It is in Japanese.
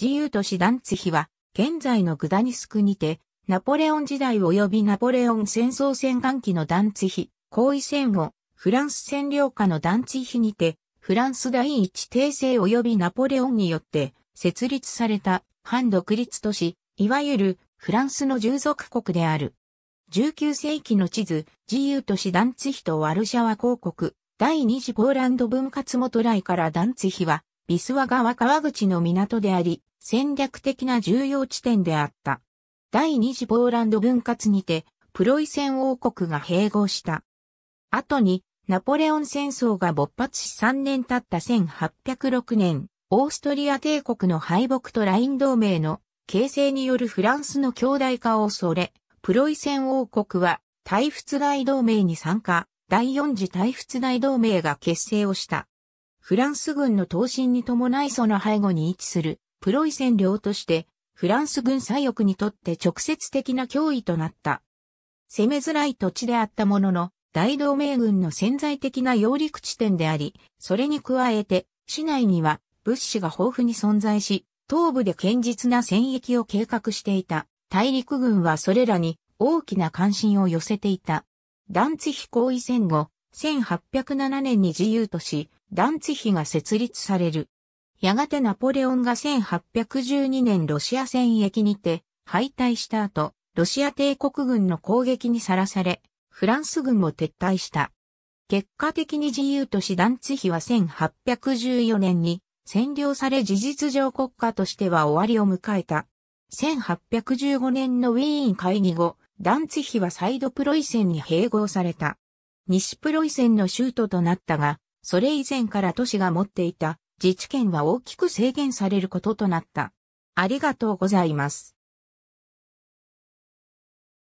自由都市ダンツヒは、現在のグダニスクにて、ナポレオン時代及びナポレオン戦争戦艦期のダンツヒ、後位戦後、フランス占領下のダンツヒにて、フランス第一帝政及びナポレオンによって設立された反独立都市、いわゆるフランスの従属国である。19世紀の地図、自由都市ダンツヒとワルシャワ公国、第二次ポーランド分割元来からダンツヒは、ビスワ川川口の港であり、戦略的な重要地点であった。第二次ポーランド分割にて、プロイセン王国が併合した。後に、ナポレオン戦争が勃発し3年経った1806年、オーストリア帝国の敗北とライン同盟の形成によるフランスの強大化を恐れ、プロイセン王国は大仏大同盟に参加、第四次大仏大同盟が結成をした。フランス軍の闘進に伴いその背後に位置するプロイセン領としてフランス軍左翼にとって直接的な脅威となった。攻めづらい土地であったものの、大同盟軍の潜在的な揚陸地点であり、それに加えて、市内には物資が豊富に存在し、東部で堅実な戦役を計画していた大陸軍はそれらに大きな関心を寄せていた。ダンツ飛行為戦後、1807年に自由都市、ダンツヒが設立される。やがてナポレオンが1812年ロシア戦役にて敗退した後、ロシア帝国軍の攻撃にさらされ、フランス軍も撤退した。結果的に自由都市ダンツヒは1814年に占領され事実上国家としては終わりを迎えた。1815年のウィーン会議後、ダンツヒはサイドプロイセンに併合された。西プロイセンの州都となったが、それ以前から都市が持っていた自治権は大きく制限されることとなった。ありがとうございます。